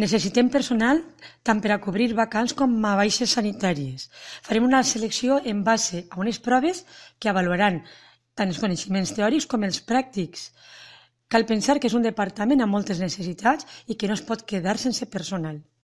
Necessitem personal tant per a cobrir vacants com a baixes sanitàries. Farem una selecció en base a unes proves que avaluaran tant els coneixements teòrics com els pràctics. Cal pensar que és un departament amb moltes necessitats i que no es pot quedar sense personal.